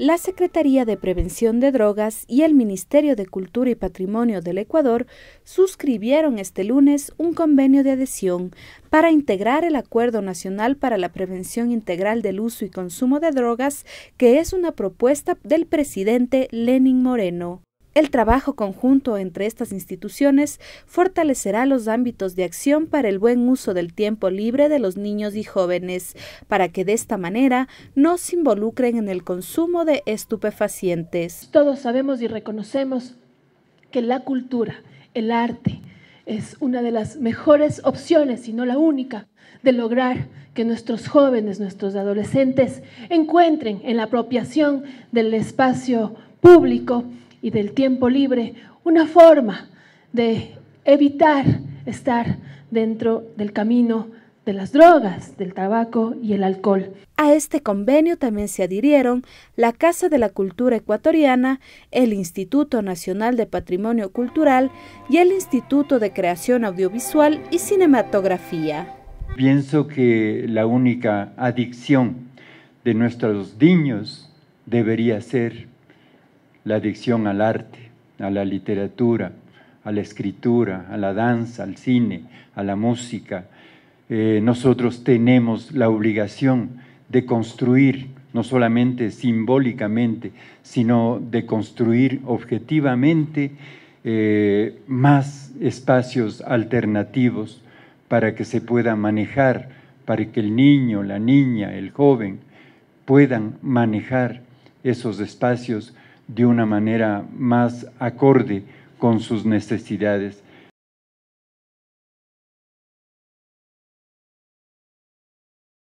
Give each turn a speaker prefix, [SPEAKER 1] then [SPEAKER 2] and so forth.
[SPEAKER 1] la Secretaría de Prevención de Drogas y el Ministerio de Cultura y Patrimonio del Ecuador suscribieron este lunes un convenio de adhesión para integrar el Acuerdo Nacional para la Prevención Integral del Uso y Consumo de Drogas, que es una propuesta del presidente Lenin Moreno. El trabajo conjunto entre estas instituciones fortalecerá los ámbitos de acción para el buen uso del tiempo libre de los niños y jóvenes, para que de esta manera no se involucren en el consumo de estupefacientes.
[SPEAKER 2] Todos sabemos y reconocemos que la cultura, el arte, es una de las mejores opciones, si no la única, de lograr que nuestros jóvenes, nuestros adolescentes encuentren en la apropiación del espacio público y del tiempo libre, una forma de evitar estar dentro del camino de las drogas, del tabaco y el alcohol. A este convenio también se adhirieron la Casa
[SPEAKER 1] de la Cultura Ecuatoriana, el Instituto Nacional de Patrimonio Cultural y el Instituto de Creación Audiovisual y Cinematografía.
[SPEAKER 3] Pienso que la única adicción de nuestros niños debería ser la adicción al arte, a la literatura, a la escritura, a la danza, al cine, a la música. Eh, nosotros tenemos la obligación de construir, no solamente simbólicamente, sino de construir objetivamente eh, más espacios alternativos para que se pueda manejar, para que el niño, la niña, el joven puedan manejar esos espacios de una manera más acorde con sus necesidades.